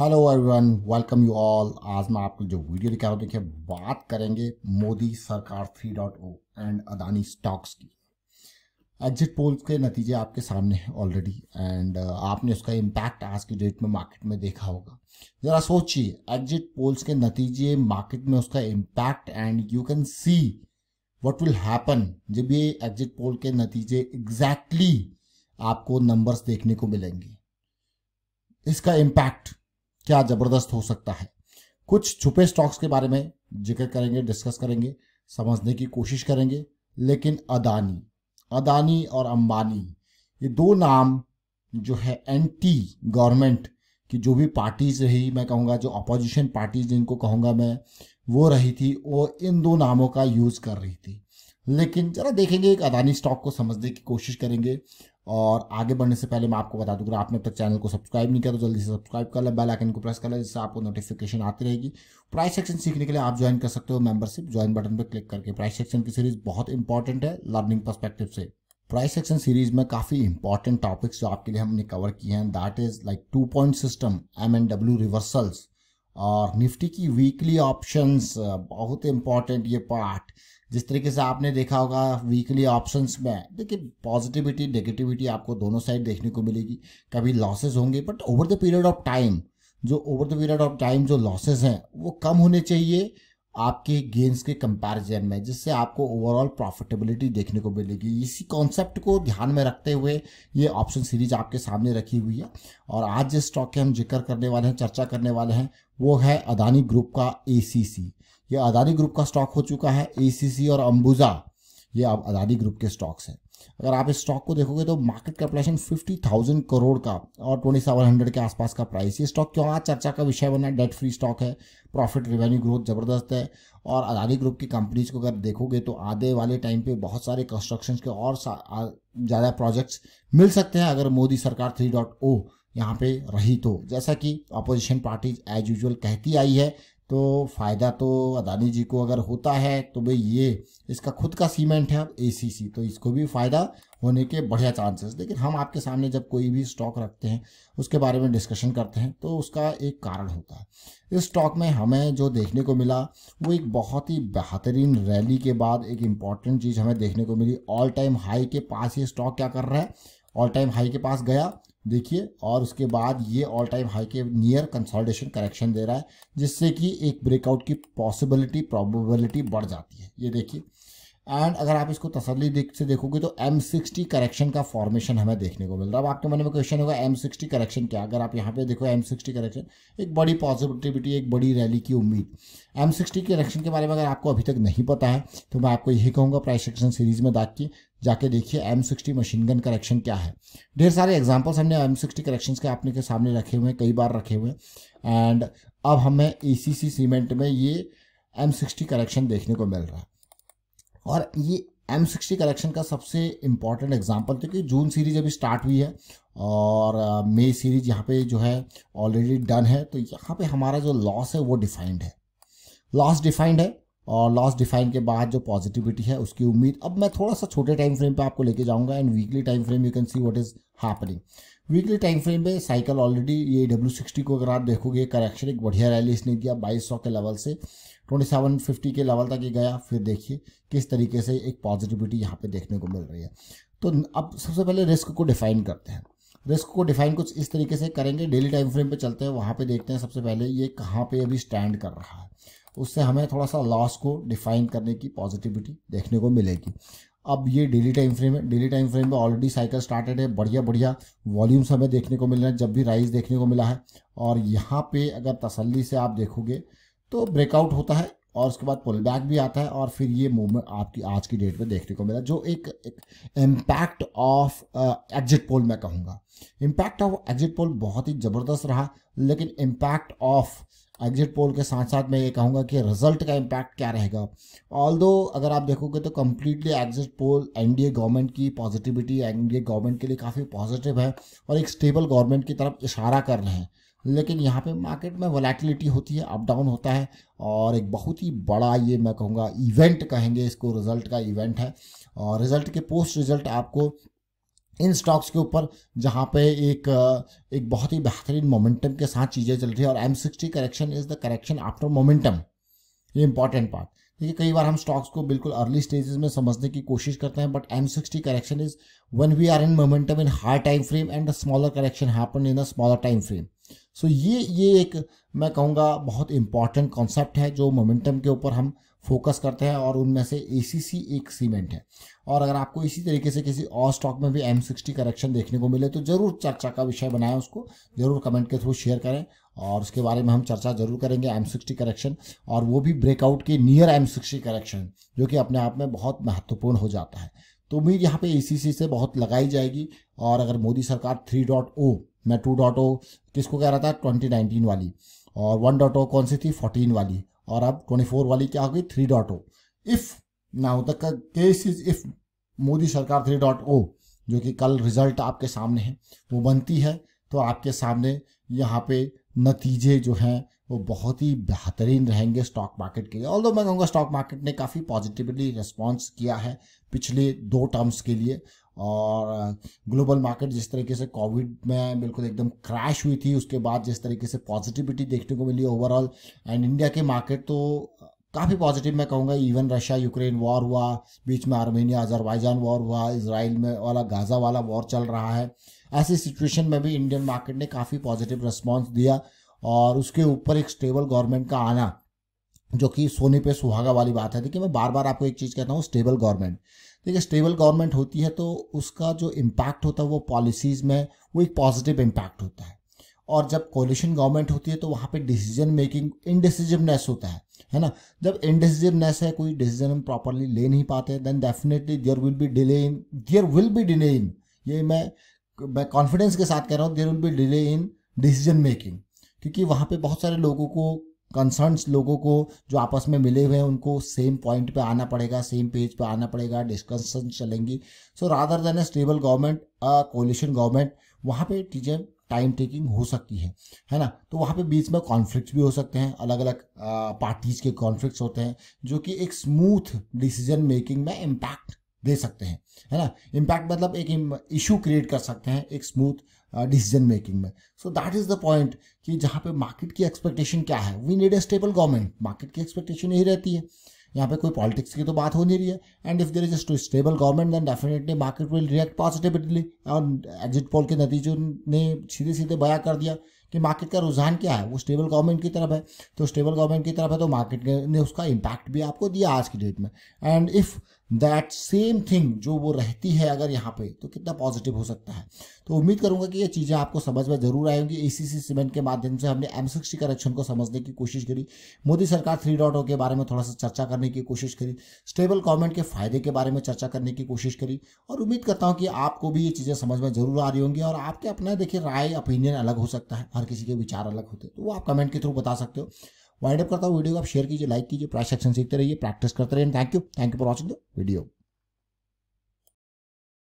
hello everyone welcome you all आज मैं आपको जो वीडियो दिखा रहा हूँ देखिए बात करेंगे मोदी सरकार थ्री एंड अदानी स्टॉक्स की एग्जिट पोल्स के नतीजे आपके सामने हैं ऑलरेडी एंड uh, आपने उसका इम्पैक्ट आज की डेट में मार्केट में देखा होगा ज़रा सोचिए एग्जिट पोल्स के नतीजे मार्केट में उसका impact and you can see what will happen जब ये एग्जिट पोल के नतीजे एग्जैक्टली exactly आपको नंबर्स देखने को मिलेंगे इसका इम्पैक्ट क्या जबरदस्त हो सकता है कुछ छुपे स्टॉक्स के बारे में जिक्र करेंगे डिस्कस करेंगे समझने की कोशिश करेंगे लेकिन अदानी अदानी और अंबानी ये दो नाम जो है एंटी गवर्नमेंट की जो भी पार्टीज रही मैं कहूँगा जो अपोजिशन पार्टीज जिनको कहूँगा मैं वो रही थी वो इन दो नामों का यूज़ कर रही थी लेकिन ज़रा देखेंगे एक अदानी स्टॉक को समझने की कोशिश करेंगे और आगे बढ़ने से पहले मैं आपको बता दूँ अगर आपने अब तक चैनल को सब्सक्राइब नहीं किया तो जल्दी से सब्सक्राइब कर लें बेल आइकन को प्रेस कर लें जिससे आपको नोटिफिकेशन आती रहेगी प्राइस सेक्शन सीखने के लिए आप ज्वाइन कर सकते हो मेंबरशिप ज्वाइन बटन पर क्लिक करके प्राइस सेक्शन की सीरीज़ बहुत इंपॉर्टेंट है लर्निंग परस्पेक्टिव से प्राइस सेक्शन सीरीज में काफ़ी इंपॉर्टेंट टॉपिक्स जो आपके लिए हमने कवर किए हैं that is like two point system M and W reversals और निफ्टी की वीकली ऑप्शंस बहुत इंपॉर्टेंट ये पार्ट जिस तरीके से आपने देखा होगा वीकली ऑप्शंस में देखिए पॉजिटिविटी नेगेटिविटी आपको दोनों साइड देखने को मिलेगी कभी लॉसेस होंगे but over the period of time जो over the period of time जो लॉसेस हैं वो कम होने चाहिए आपके गेंस के कंपैरिजन में जिससे आपको ओवरऑल प्रॉफिटेबिलिटी देखने को मिलेगी इसी कॉन्सेप्ट को ध्यान में रखते हुए ये ऑप्शन सीरीज आपके सामने रखी हुई है और आज जिस स्टॉक के हम जिक्र करने वाले हैं चर्चा करने वाले हैं वो है अदानी ग्रुप का ए ये अदानी ग्रुप का स्टॉक हो चुका है ए और अंबुजा ये अब अदानी ग्रुप के स्टॉक्स हैं अगर आप इस स्टॉक को देखोगे तो market capitalization fifty thousand crore का और ट्वेंटी सेवन हंड्रेड के आसपास का प्राइस ये स्टॉक क्यों आज चर्चा का विषय बना है डेट फ्री स्टॉक है प्रॉफिट रेवेन्यू ग्रोथ ज़बरदस्त है और अदानी ग्रुप की कंपनीज को अगर देखोगे तो आधे वाले टाइम पे बहुत सारे कंस्ट्रक्शन के और ज़्यादा प्रोजेक्ट्स मिल सकते हैं अगर मोदी सरकार थ्री डॉट ओ यहाँ पे रही तो जैसा कि अपोजिशन पार्टी एज यूजल कहती आई है तो फ़ायदा तो अदानी जी को अगर होता है तो भाई ये इसका खुद का सीमेंट है ए सी सी तो इसको भी फ़ायदा होने के बढ़िया चांसेस लेकिन हम आपके सामने जब कोई भी स्टॉक रखते हैं उसके बारे में डिस्कशन करते हैं तो उसका एक कारण होता है इस स्टॉक में हमें जो देखने को मिला वो एक बहुत ही बेहतरीन रैली के बाद एक इम्पॉर्टेंट चीज़ हमें देखने को मिली ऑल टाइम हाई के पास ये स्टॉक क्या कर रहा है ऑल टाइम हाई के पास गया देखिए और उसके बाद ये ऑल टाइम हाई के नियर कंसोलिडेशन करेक्शन दे रहा है जिससे कि एक ब्रेकआउट की पॉसिबिलिटी प्रॉबिलिटी बढ़ जाती है ये देखिए एंड अगर आप इसको तसली देख से देखोगे तो एम सिक्सटी करेक्शन का फॉर्मेशन हमें देखने को मिल रहा है अब आपके मन में क्वेश्चन होगा एम सिक्सटी करेक्शन क्या अगर आप यहाँ पे देखो एम सिक्सटी करेक्शन एक बड़ी पॉजिटिविटी एक बड़ी रैली की उम्मीद एम सिक्सटी करेक्शन के बारे में अगर आपको अभी तक नहीं पता है तो मैं आपको यही कहूँगा प्राइस सेक्शन सीरीज में दाग के जाके देखिए M sixty machine gun correction क्या है ढेर सारे एग्जाम्पल्स हमने एम सिक्सटी करेक्शन के आपने के सामने रखे हुए हैं कई बार रखे हुए हैं एंड अब हमें ए सी सीमेंट में ये एम सिक्सटी करेक्शन देखने को मिल रहा है और ये एम सिक्सटी कलेक्शन का सबसे इम्पॉर्टेंट एग्जाम्पल क्योंकि जून सीरीज अभी स्टार्ट हुई है और मई uh, सीरीज यहाँ पे जो है ऑलरेडी डन है तो यहाँ पे हमारा जो लॉस है वो डिफाइंड है लॉस डिफाइंड है और लॉस डिफाइन के बाद जो पॉजिटिविटी है उसकी उम्मीद अब मैं थोड़ा सा छोटे टाइम फ्रेम पे आपको लेके जाऊंगा and weekly time frame you can see what is happening weekly time frame पे साइकिल ऑलरेडी ये डब्ल्यू सिक्सटी को अगर आप देखोगे करेक्शन एक बढ़िया रैली इसने दिया बाईस सौ के लेवल से ट्वेंटी सेवन फिफ्टी के लेवल तक ये गया फिर देखिए किस तरीके से एक पॉजिटिविटी यहाँ पे देखने को मिल रही है तो अब सबसे पहले रिस्क को डिफाइन करते हैं रिस्क को डिफाइन कुछ इस तरीके से करेंगे डेली टाइम फ्रेम पे चलते हैं वहाँ पे देखते हैं सबसे पहले ये कहाँ पे अभी स्टैंड कर रहा है तो उससे हमें थोड़ा सा लॉस को डिफाइन करने की पॉजिटिविटी देखने को मिलेगी अब ये डेली टाइम फ्रेम है डेली टाइम फ्रेम में ऑलरेडी साइकिल स्टार्टेड है बढ़िया बढ़िया वॉल्यूम्स हमें देखने को मिल रहे हैं जब भी राइज देखने को मिला है और यहाँ पे अगर तसल्ली से आप देखोगे तो ब्रेकआउट होता है और उसके बाद पुल बैक भी आता है और फिर ये मूवमेंट आपकी आज की डेट में देखने को मिला जो एक इम्पैक्ट ऑफ एग्जिट पोल मैं कहूँगा इम्पैक्ट ऑफ एग्जिट पोल बहुत ही ज़बरदस्त रहा लेकिन इम्पैक्ट ऑफ एग्जिट पोल के साथ साथ मैं ये कहूँगा कि रिजल्ट का इम्पैक्ट क्या रहेगा ऑल अगर आप देखोगे तो completely exit poll N government की पॉजिटिविटी एन गवर्नमेंट के लिए काफ़ी पॉजिटिव है और एक स्टेबल गवर्नमेंट की तरफ इशारा कर रहे हैं लेकिन यहाँ पे मार्केट में वोलेटिलिटी होती है अप डाउन होता है और एक बहुत ही बड़ा ये मैं कहूँगा इवेंट कहेंगे इसको रिजल्ट का इवेंट है और रिजल्ट के पोस्ट रिजल्ट आपको इन स्टॉक्स के ऊपर जहाँ पे एक एक बहुत ही बेहतरीन मोमेंटम के साथ चीज़ें चल रही है और M sixty correction is the correction after momentum ये इंपॉर्टेंट पार्ट देखिए कई बार हम स्टॉक्स को बिल्कुल अर्ली स्टेजेस में समझने की कोशिश करते हैं but M sixty correction is when we are in momentum in high time frame and smaller correction happen in a smaller time frame so so, ये ये एक मैं कहूँगा बहुत इम्पॉर्टेंट कॉन्सेप्ट है जो मोमेंटम के ऊपर हम फोकस करते हैं और उनमें से ए एक सीमेंट है और अगर आपको इसी तरीके से किसी और स्टॉक में भी एम सिक्सटी करेक्शन देखने को मिले तो ज़रूर चर्चा का विषय बनाएं उसको ज़रूर कमेंट के थ्रू शेयर करें और उसके बारे में हम चर्चा जरूर करेंगे एम सिक्सटी करेक्शन और वो भी ब्रेकआउट के नियर एम सिक्सटी करेक्शन जो कि अपने आप में बहुत महत्वपूर्ण हो जाता है तो उम्मीद यहाँ पे ए से बहुत लगाई जाएगी और अगर मोदी सरकार थ्री डॉट ओ मैं टू डॉट ओ किसको कह रहा था ट्वेंटी नाइनटीन वाली और वन डॉट ओ कौन सी थी फोर्टीन वाली और अब ट्वेंटी फोर वाली क्या हो गई three dot O if now the case is if Modi सरकार थ्री डॉट ओ जो कि कल रिजल्ट आपके सामने है वो बनती है तो आपके सामने यहाँ पे नतीजे जो हैं वो बहुत ही बेहतरीन रहेंगे स्टॉक मार्केट के लिए ऑल मैं कहूँगा स्टॉक मार्केट ने काफ़ी पॉजिटिवली रिस्पॉन्स किया है पिछले दो टर्म्स के लिए और ग्लोबल मार्केट जिस तरीके से कोविड में बिल्कुल एकदम क्रैश हुई थी उसके बाद जिस तरीके से पॉजिटिविटी देखने को मिली ओवरऑल एंड इंडिया के मार्केट तो काफ़ी पॉजिटिव मैं कहूँगा इवन रशिया यूक्रेन वॉर हुआ बीच में आर्मेनिया अजरबैजान वॉर हुआ इसराइल में वाला गाज़ा वाला वॉर चल रहा है ऐसी सिचुएशन में भी इंडियन मार्केट ने काफ़ी पॉजिटिव रिस्पॉन्स दिया और उसके ऊपर एक स्टेबल गवर्नमेंट का आना जो कि सोने पे सुहागा वाली बात है देखिए मैं बार बार आपको एक चीज़ कहता हूँ स्टेबल गवर्नमेंट देखिए स्टेबल गवर्नमेंट होती है तो उसका जो इम्पैक्ट होता है वो पॉलिसीज़ में वो एक पॉजिटिव इम्पैक्ट होता है और जब कोलिशन गवर्नमेंट होती है तो वहाँ पे डिसीजन मेकिंग इनडिसिजिवनेस होता है है ना जब इनडिसिजिवनेस है कोई डिसीजन हम प्रॉपरली ले नहीं पाते then definitely there will be delay in there will be delay in ये मैं मैं कॉन्फिडेंस के साथ कह रहा हूँ there will be delay in decision making क्योंकि वहाँ पे बहुत सारे लोगों को कंसर्न्स लोगों को जो आपस में मिले हुए हैं उनको सेम पॉइंट पे आना पड़ेगा सेम पेज पे आना पड़ेगा डिस्कशन चलेंगी so rather than a stable government coalition government वहाँ पे चीज़ें टाइम टेकिंग हो सकती है है ना तो वहाँ पे बीच में कॉन्फ्लिक्ट भी हो सकते हैं अलग अलग पार्टीज के कॉन्फ्लिक्ट होते हैं जो कि एक स्मूथ डिसीजन मेकिंग में इम्पैक्ट दे सकते हैं है ना इम्पैक्ट मतलब एक इशू क्रिएट कर सकते हैं एक स्मूथ डिसीजन मेकिंग में so that is the point कि जहाँ पे मार्केट की एक्सपेक्टेशन क्या है we need a stable government market की एक्सपेक्टेशन यही रहती है यहाँ पे कोई पॉलिटिक्स की तो बात हो नहीं रही है and if there is just stable government then definitely market will react positively और एग्जिट पोल के नतीजों ने सीधे सीधे बया कर दिया कि मार्केट का रुझान क्या है वो स्टेबल गवर्नमेंट की तरफ है तो स्टेबल गवर्नमेंट की तरफ है तो मार्केट ने उसका इम्पैक्ट भी आपको दिया आज की डेट में and if that same thing जो वो रहती है अगर यहाँ पे तो कितना पॉजिटिव हो सकता है तो उम्मीद करूँगा कि ये चीज़ें आपको समझ में जरूर आएंगी ए सी सी सीमेंट के माध्यम से हमने एम सिक्सटी करेक्शन को समझने की कोशिश करी मोदी सरकार थ्री डॉट के बारे में थोड़ा सा चर्चा करने की कोशिश करी स्टेबल गवर्नमेंट के फायदे के बारे में चर्चा करने की कोशिश करी और उम्मीद करता हूँ कि आपको भी ये चीज़ें समझ में जरूर आ रही होंगी और आपके अपना देखिए राय ओपिनियन अलग हो सकता है हर किसी के विचार अलग होते हैं तो वो आप कमेंट के थ्रू बता सकते हो वाइंड अप करता हूँ वीडियो को आप शेयर कीजिए लाइक कीजिए प्राइस सेक्शन सीखते रहिए प्रैक्टिस करते रहिए thank you thank you for watching the video